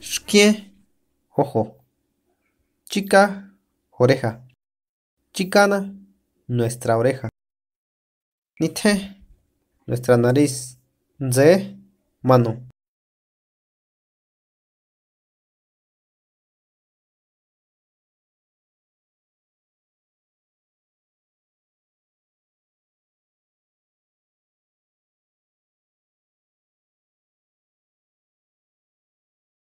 Shkie, ojo. Chica, oreja. Chicana, nuestra oreja. Nite, nuestra nariz. Ze, mano.